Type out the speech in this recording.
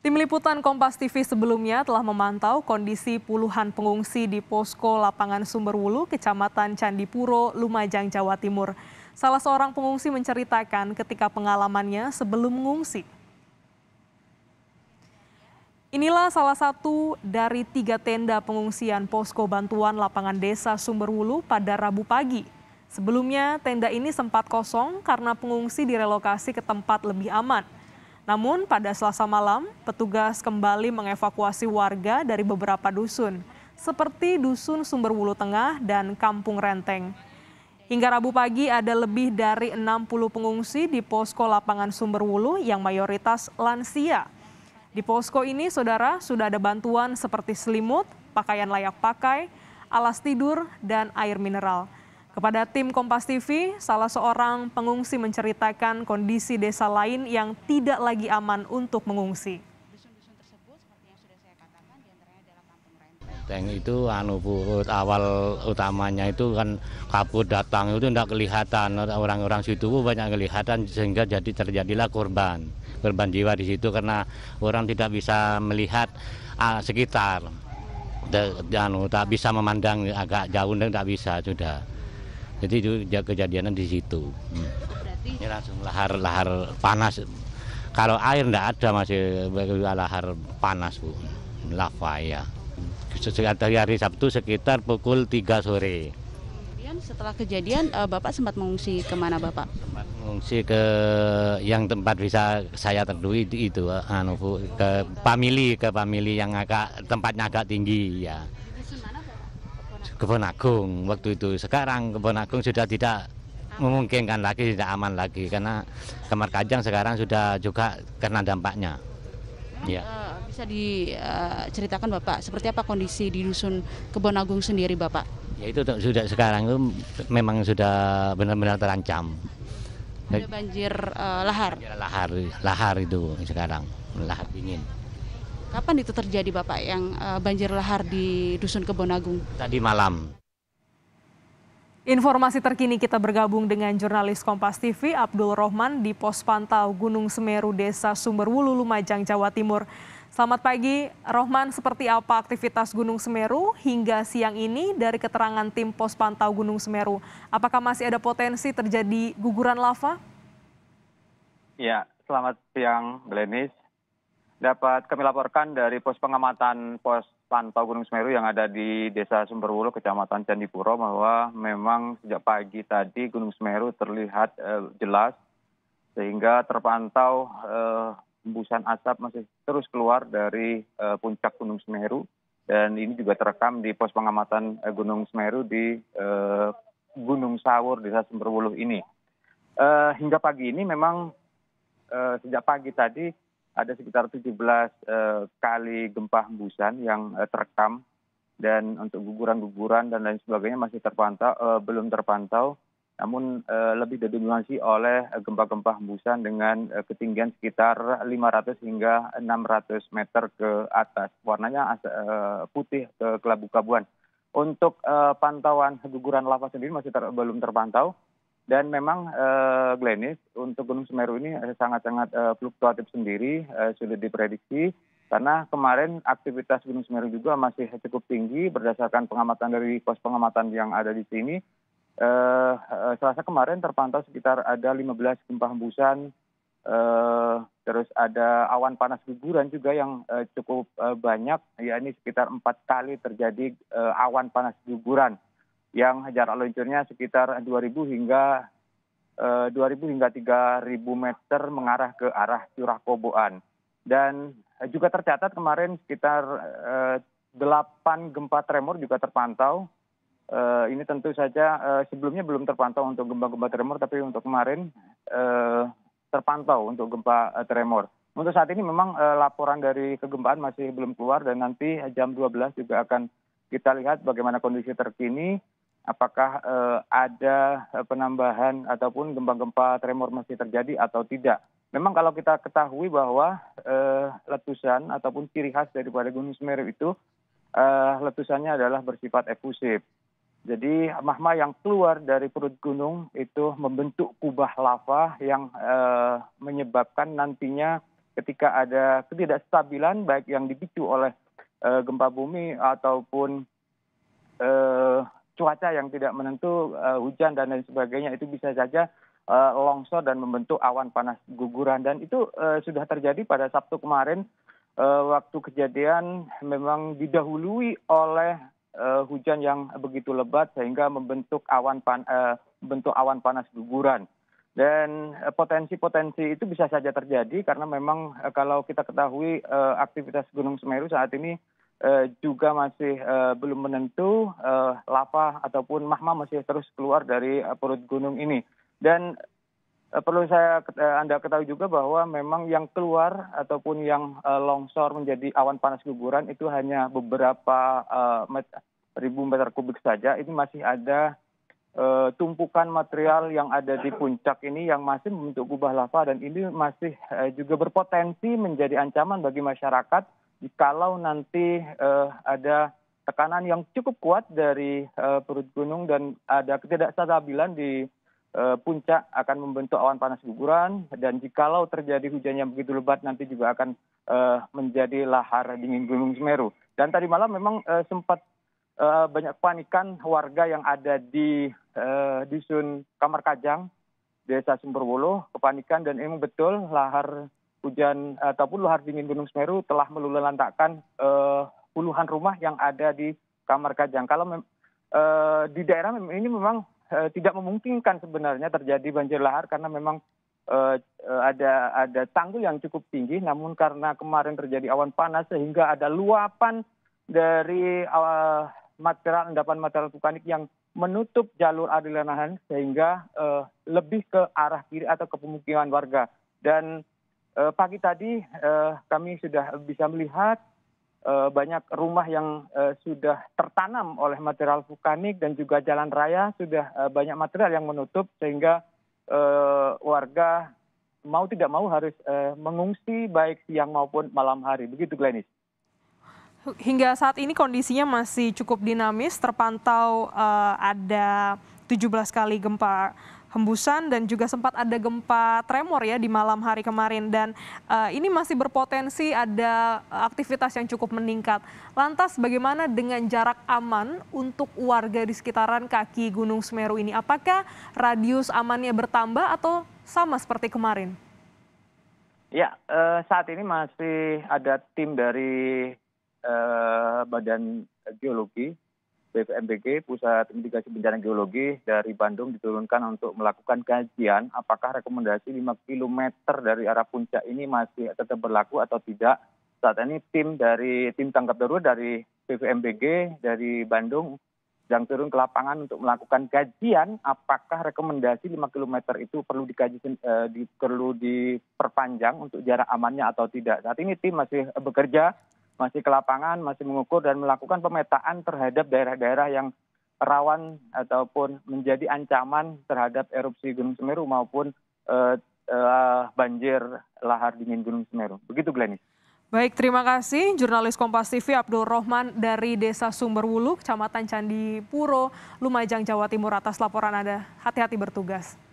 Tim Liputan Kompas TV sebelumnya telah memantau kondisi puluhan pengungsi di posko lapangan Sumberwulu, Kecamatan Candipuro, Lumajang, Jawa Timur. Salah seorang pengungsi menceritakan ketika pengalamannya sebelum mengungsi. Inilah salah satu dari tiga tenda pengungsian posko bantuan lapangan desa Sumberwulu pada Rabu pagi. Sebelumnya, tenda ini sempat kosong karena pengungsi direlokasi ke tempat lebih aman. Namun pada selasa malam, petugas kembali mengevakuasi warga dari beberapa dusun, seperti Dusun Sumberwulu Tengah dan Kampung Renteng. Hingga Rabu pagi ada lebih dari 60 pengungsi di posko lapangan Sumberwulu yang mayoritas lansia. Di posko ini, saudara, sudah ada bantuan seperti selimut, pakaian layak pakai, alas tidur, dan air mineral. Kepada tim Kompas TV, salah seorang pengungsi menceritakan kondisi desa lain yang tidak lagi aman untuk mengungsi. Tank itu anu purut awal utamanya itu kan kabut datang itu tidak kelihatan orang-orang situ banyak kelihatan sehingga jadi terjadilah korban korban jiwa di situ karena orang tidak bisa melihat uh, sekitar dan, anu, tak bisa memandang agak jauh dan tak bisa sudah. Jadi itu ya kejadiannya di situ. Ini langsung lahar-lahar panas. Kalau air tidak ada masih ya, lahar panas, Bu. Lava ya. Sejak hari Sabtu sekitar pukul 3 sore. Kemudian setelah kejadian eh, Bapak sempat mengungsi kemana Bapak? Sempat mengungsi ke yang tempat bisa saya terdui itu anu Bu, ke family ke family yang agak tempatnya agak tinggi ya. Kebon Agung waktu itu. Sekarang Kebon Agung sudah tidak memungkinkan lagi, tidak aman lagi karena Kamar Kajang sekarang sudah juga karena dampaknya. Ya. Bisa diceritakan eh, Bapak, seperti apa kondisi di dusun Kebon Agung sendiri Bapak? Ya itu sudah sekarang itu memang sudah benar-benar terancam. Ada banjir uh, lahar. Banjir lahar, lahar itu sekarang, lahar dingin. Kapan itu terjadi Bapak yang eh, banjir lahar di Dusun Kebonagung? Tadi malam. Informasi terkini kita bergabung dengan jurnalis Kompas TV Abdul Rohman di pos pantau Gunung Semeru Desa Sumberwulu Lumajang Jawa Timur. Selamat pagi Rohman, seperti apa aktivitas Gunung Semeru hingga siang ini dari keterangan tim pos pantau Gunung Semeru? Apakah masih ada potensi terjadi guguran lava? Ya, selamat siang Blenis dapat kami laporkan dari pos pengamatan pos pantau Gunung Semeru yang ada di Desa Sumberwulu, Kecamatan Candipuro, bahwa memang sejak pagi tadi Gunung Semeru terlihat eh, jelas sehingga terpantau eh, asap masih terus keluar dari eh, puncak Gunung Semeru dan ini juga terekam di pos pengamatan eh, Gunung Semeru di eh, Gunung Sawur Desa Sumberwulu ini. Eh, hingga pagi ini memang eh, sejak pagi tadi ada sekitar 17 eh, kali gempa hembusan yang eh, terekam dan untuk guguran-guguran dan lain sebagainya masih terpantau eh, belum terpantau namun lebih didominasi oleh gempa-gempa hembusan dengan ketinggian sekitar 500 hingga 600 meter ke atas. Warnanya putih ke kelabu-kabuan. Untuk pantauan guguran lava sendiri masih ter belum terpantau. Dan memang uh, Glenis untuk Gunung Semeru ini eh, sangat-sangat uh, fluktuatif sendiri, uh, sulit diprediksi karena kemarin aktivitas Gunung Semeru juga masih cukup tinggi berdasarkan pengamatan dari pos pengamatan yang ada di sini. Uh, Selasa kemarin terpantau sekitar ada 15 gempa hembusan, uh, terus ada awan panas guguran juga yang uh, cukup uh, banyak, yakni sekitar empat kali terjadi uh, awan panas guguran yang jarak luncurnya sekitar 2.000 hingga eh, 2.000 hingga 3.000 meter mengarah ke arah Curah Koboan. Dan eh, juga tercatat kemarin sekitar eh, 8 gempa tremor juga terpantau. Eh, ini tentu saja eh, sebelumnya belum terpantau untuk gempa-gempa tremor, tapi untuk kemarin eh, terpantau untuk gempa eh, tremor. Untuk saat ini memang eh, laporan dari kegempaan masih belum keluar dan nanti jam 12 juga akan kita lihat bagaimana kondisi terkini apakah eh, ada eh, penambahan ataupun gempa-gempa tremor masih terjadi atau tidak. Memang kalau kita ketahui bahwa eh, letusan ataupun ciri khas daripada Gunung Semeru itu letusannya adalah bersifat efusif. Jadi magma yang keluar dari perut gunung itu membentuk kubah lava yang menyebabkan nantinya ketika ada ketidakstabilan baik yang dipicu oleh gempa bumi ataupun cuaca yang tidak menentu, uh, hujan dan lain sebagainya itu bisa saja uh, longsor dan membentuk awan panas guguran dan itu uh, sudah terjadi pada Sabtu kemarin uh, waktu kejadian memang didahului oleh uh, hujan yang begitu lebat sehingga membentuk awan pan uh, bentuk awan panas guguran. Dan potensi-potensi itu bisa saja terjadi karena memang kalau kita ketahui aktivitas Gunung Semeru saat ini Uh, juga masih uh, belum menentu uh, eh, lava ataupun magma masih terus keluar dari uh, perut gunung ini dan uh, perlu saya uh, Anda ketahui juga bahwa memang yang keluar ataupun yang uh, longsor menjadi awan panas guguran itu hanya beberapa uh, met ribu meter kubik saja ini masih ada uh, tumpukan material yang ada di puncak ini yang masih membentuk kubah lava dan ini masih uh, juga berpotensi menjadi ancaman bagi masyarakat kalau nanti eh, ada tekanan yang cukup kuat dari eh, perut gunung dan ada ketidakstabilan di eh, puncak akan membentuk awan panas guguran dan jikalau terjadi hujan yang begitu lebat nanti juga akan uh, menjadi lahar dingin Gunung Semeru. Dan tadi malam memang uh, sempat uh, banyak panikan warga yang ada di uh, dusun Kamar Kajang, Desa Sumberwolo, kepanikan dan emang betul lahar hujan ataupun lahar dingin Gunung Semeru telah meluluhlantakkan uh, puluhan rumah yang ada di Kamar Kajang. Kalau uh, di daerah ini memang uh, tidak memungkinkan sebenarnya terjadi banjir lahar karena memang uh, ada ada tanggul yang cukup tinggi. Namun karena kemarin terjadi awan panas sehingga ada luapan dari uh, material endapan material vulkanik yang menutup jalur adilanahan sehingga uh, lebih ke arah kiri atau ke pemukiman warga dan uh, pagi tadi uh, kami sudah bisa melihat uh, banyak rumah yang uh, sudah tertanam oleh material vulkanik dan juga jalan raya sudah uh, banyak material yang menutup sehingga uh, warga mau tidak mau harus uh, mengungsi baik siang maupun malam hari. Begitu Glenis. Hingga saat ini kondisinya masih cukup dinamis, terpantau uh, ada 17 kali gempa hembusan dan juga sempat ada gempa tremor ya di malam hari kemarin dan uh, ini masih berpotensi ada aktivitas yang cukup meningkat. Lantas bagaimana dengan jarak aman untuk warga di sekitaran kaki Gunung Semeru ini? Apakah radius amannya bertambah atau sama seperti kemarin? Ya, uh, saat ini masih ada tim dari uh, Badan Geologi BPMBG Pusat Mitigasi Bencana Geologi dari Bandung diturunkan untuk melakukan kajian apakah rekomendasi 5 km dari arah puncak ini masih tetap berlaku atau tidak. Saat ini tim dari tim tanggap darurat dari BPMBG dari Bandung sedang turun ke lapangan untuk melakukan kajian apakah rekomendasi 5 km itu perlu dikaji eh, di, perlu diperpanjang untuk jarak amannya atau tidak. Saat ini tim masih bekerja masih ke lapangan, masih mengukur dan melakukan pemetaan terhadap daerah-daerah yang rawan ataupun menjadi ancaman terhadap erupsi Gunung Semeru maupun uh, uh, banjir lahar dingin Gunung Semeru. Begitu Glenis. Baik, terima kasih jurnalis Kompas TV Abdul Rohman dari Desa Sumberwulu, Kecamatan Candipuro, Lumajang, Jawa Timur atas laporan Anda. Hati-hati bertugas.